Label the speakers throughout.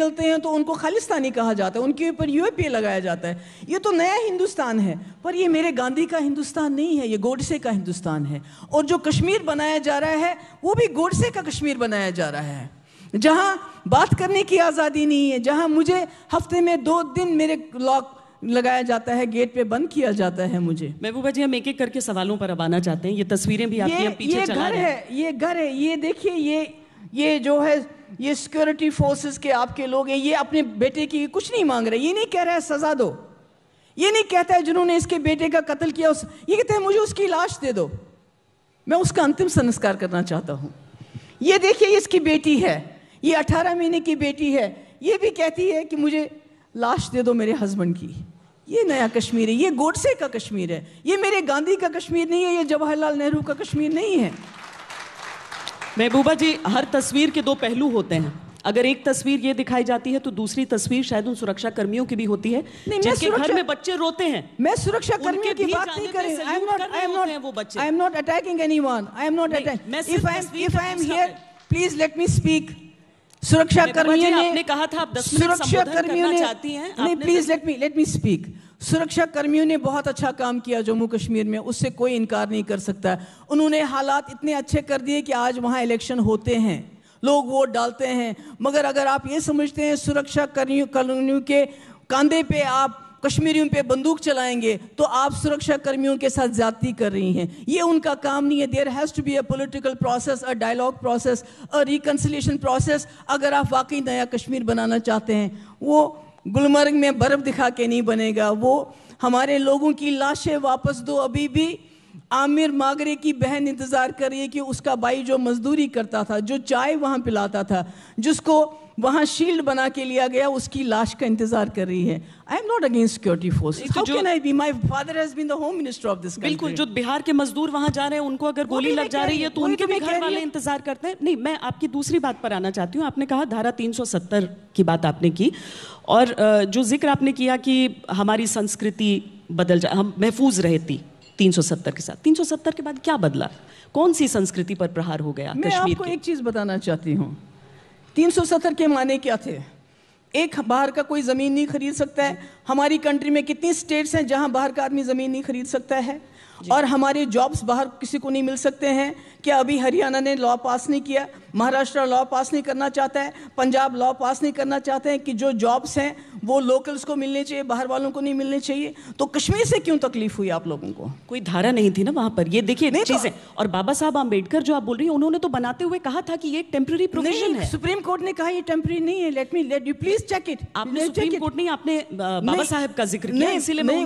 Speaker 1: निकलते हैं तो उनको खालिस्तानी कहा जाता है उनके ऊपर यूएपीए लगाया जाता है ये तो नया हिंदुस्तान है पर ये मेरे गांधी का हिंदुस्तान नहीं है ये गोडसे का हिंदुस्तान है और जो कश्मीर बनाया जा रहा है वो भी गोडसे का कश्मीर बनाया जा रहा है जहाँ बात करने की आज़ादी नहीं है जहाँ मुझे हफ्ते में दो दिन मेरे लॉक लगाया जाता है गेट पे बंद किया जाता है मुझे
Speaker 2: महबूबा जी हम एक एक करके सवालों पर अब आना चाहते हैं ये तस्वीरें भी आपकी ये, पीछे ये चला घर है
Speaker 1: ये घर है ये देखिए ये ये जो है ये सिक्योरिटी फोर्सेस के आपके लोग हैं ये अपने बेटे की कुछ नहीं मांग रहे ये नहीं कह रहा है सजा दो ये नहीं कहता है जिन्होंने इसके बेटे का कत्ल किया उस ये कहते हैं मुझे उसकी लाश दे दो मैं उसका अंतिम संस्कार करना चाहता हूँ ये देखिए इसकी बेटी है ये अठारह महीने की बेटी है ये भी कहती है कि मुझे लाश दे दो मेरे हस्बैंड की ये नया कश्मीर है ये गोडसे का कश्मीर है ये मेरे गांधी का कश्मीर नहीं है ये जवाहरलाल नेहरू का कश्मीर नहीं है
Speaker 2: महबूबा जी हर तस्वीर के दो पहलू होते हैं अगर एक तस्वीर ये दिखाई जाती है तो दूसरी तस्वीर शायद उन सुरक्षा कर्मियों की भी होती है जिनके घर में बच्चे रोते हैं मैं सुरक्षा कर्मियों की बात नहीं कर
Speaker 1: रही I am not attacking anyone I am not attack if I am if I am here please let me speak सुरक्षा कर्मियों ने आपने कहा था आप 10 सुरक्षा कर्मियों ने चाहती हैं नहीं please let me let me speak सुरक्षा कर्मियों ने बहुत अच्छा काम किया जम्मू कश्मीर में उससे कोई इनकार नहीं कर सकता उन्होंने हालात इतने अच्छे कर दिए कि आज वहाँ इलेक्शन होते हैं लोग वोट डालते हैं मगर अगर आप ये समझते हैं सुरक्षा कर्मियों कर्मियों के कंधे पे आप कश्मीरियों पे बंदूक चलाएंगे तो आप सुरक्षा कर्मियों के साथ ज्यादती कर रही हैं ये उनका काम नहीं है there has to be a political process a dialogue process a reconciliation process अगर आप वाकई नया कश्मीर बनाना चाहते हैं वो गुलमर्ग में बर्फ दिखा के नहीं बनेगा वो हमारे लोगों की लाशें वापस दो अभी भी आमिर मागरे की बहन इंतज़ार कर रही है कि उसका भाई जो मजदूरी करता था जो चाय वहाँ पिलाता था जिसको वहाँ शील्ड बना के लिया गया उसकी लाश का इंतजार कर रही है I am not against security force my father has been the home minister of this बिल्कुल जो बिहार के मजदूर वहाँ जा रहे हैं उनको अगर गोली लग जा रही है तो उनके तो भी घर वाले
Speaker 2: इंतजार करते हैं नहीं मैं आपकी दूसरी बात पर आना चाहती हूँ आपने कहा धारा तीन की बात आपने की और जो जिक्र आपने किया कि हमारी संस्कृति बदल जा हम महफूज रहती 370 के साथ 370 के बाद क्या बदला कौन सी संस्कृति पर
Speaker 1: प्रहार हो गया मैं कश्मीर आपको एक चीज बताना चाहती हूँ 370 के माने क्या थे एक बाहर का कोई ज़मीन नहीं खरीद सकता है हमारी कंट्री में कितनी स्टेट्स हैं जहां बाहर का आदमी ज़मीन नहीं खरीद सकता है और हमारे जॉब्स बाहर किसी को नहीं मिल सकते हैं क्या अभी हरियाणा ने लॉ पास नहीं किया महाराष्ट्र लॉ पास नहीं करना चाहता है पंजाब लॉ पास नहीं करना चाहते हैं कि जो जॉब्स हैं वो लोकल्स को मिलने चाहिए बाहर वालों को नहीं मिलने चाहिए तो कश्मीर से क्यों तकलीफ हुई आप लोगों को
Speaker 2: कोई धारा नहीं थी ना वहां पर ये देखिए तो- चीजें तो, और बाबा साहब आम्बेडकर जो आप बोल रही है उन्होंने तो बनाते हुए कहा था कि ये टेम्प्ररी प्रोविजन है सुप्रीम कोर्ट ने कहा ये टेम्प्रेरी नहीं है let me let you please check it आपने सुप्रीम कोर्ट नहीं आपने बाबा साहब का जिक्र किया इसीलिए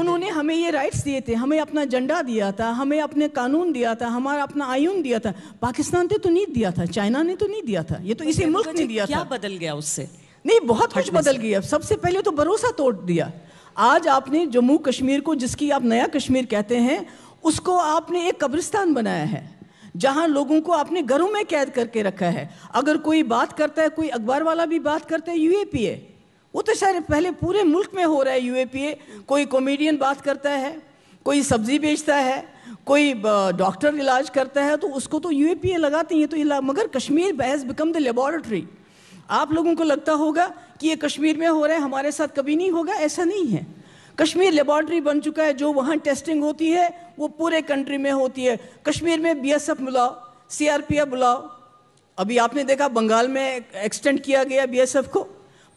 Speaker 2: उन्होंने
Speaker 1: हमें ये राइट्स दिए थे हमें अपना अपना झंडा दिया था हमें अपने कानून दिया था हमारा अपना आयुन दिया था पाकिस्तान ने तो नहीं दिया था चाइना ने तो नहीं दिया था ये तो इसी मुल्क ने दिया था क्या
Speaker 2: बदल गया उससे
Speaker 1: नहीं बहुत कुछ बदल गया सबसे पहले तो भरोसा तोड़ दिया आज आपने जम्मू कश्मीर को जिसकी आप नया कश्मीर कहते हैं उसको आपने एक कब्रिस्तान बनाया है जहां लोगों को आपने घरों में कैद करके रखा है अगर कोई बात करता है कोई अखबार वाला भी बात करता है यूएपीए वो तो सर पहले पूरे मुल्क में हो रहा है यूएपीए कोई कॉमेडियन बात करता है कोई सब्जी बेचता है कोई डॉक्टर इलाज करता है तो उसको तो यू लगाते हैं तो इलाज मगर कश्मीर बहस बिकम द लेबॉरेटरी आप लोगों को लगता होगा कि ये कश्मीर में हो रहा है हमारे साथ कभी नहीं होगा ऐसा नहीं है कश्मीर लेबॉरेटरी बन चुका है जो वहाँ टेस्टिंग होती है वो पूरे कंट्री में होती है कश्मीर में बी बुलाओ सी बुलाओ अभी आपने देखा बंगाल में एक्सटेंड किया गया बी को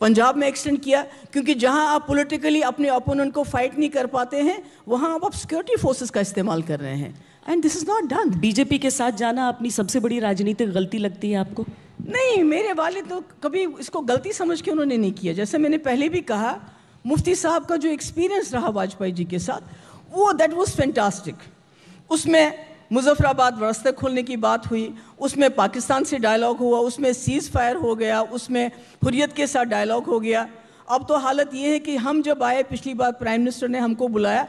Speaker 1: पंजाब में एक्सटेंड किया क्योंकि जहां आप पॉलिटिकली अपने ओपोनेंट को फाइट नहीं कर पाते हैं वहां आप, सिक्योरिटी फोर्सेस का इस्तेमाल कर रहे हैं and this is not done BJP के साथ जाना अपनी सबसे बड़ी राजनीतिक गलती लगती है आपको नहीं मेरे वाले तो कभी इसको गलती समझ के उन्होंने नहीं किया जैसे मैंने पहले भी कहा मुफ्ती साहब का जो एक्सपीरियंस रहा वाजपेयी जी के साथ वो दैट वॉज फैंटास्टिक उसमें मुजफ्फराबाद रास्ते खोलने की बात हुई उसमें पाकिस्तान से डायलॉग हुआ उसमें सीज़ फायर हो गया उसमें हुरियत के साथ डायलॉग हो गया अब तो हालत ये है कि हम जब आए पिछली बार प्राइम मिनिस्टर ने हमको बुलाया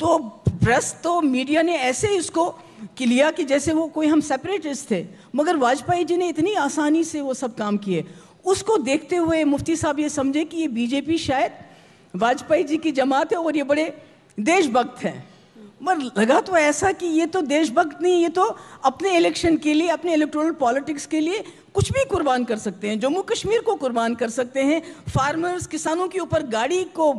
Speaker 1: तो प्रेस तो मीडिया ने ऐसे इसको कि लिया कि जैसे वो कोई हम सेपरेटिस्ट थे मगर वाजपेयी जी ने इतनी आसानी से वो सब काम किए उसको देखते हुए मुफ्ती साहब ये समझे कि ये बीजेपी शायद वाजपेयी जी की जमात है और ये बड़े देशभक्त हैं मगर लगा तो ऐसा कि ये तो देशभक्त नहीं ये तो अपने इलेक्शन के लिए अपने इलेक्ट्रोल पॉलिटिक्स के लिए कुछ भी कुर्बान कर सकते हैं जम्मू कश्मीर को कुर्बान कर सकते हैं फार्मर्स किसानों के ऊपर गाड़ी को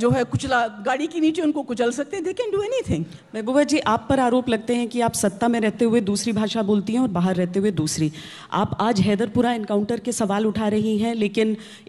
Speaker 1: जो है कुचला गाड़ी के नीचे उनको कुचल
Speaker 2: सकते हैं they can do anything Mehbooba ji आप पर आरोप लगते हैं कि आप सत्ता में रहते हुए दूसरी भाषा बोलती हैं और बाहर रहते हुए दूसरी आप आज हैदरपुरा इनकाउंटर के सवाल उठा रही हैं लेकिन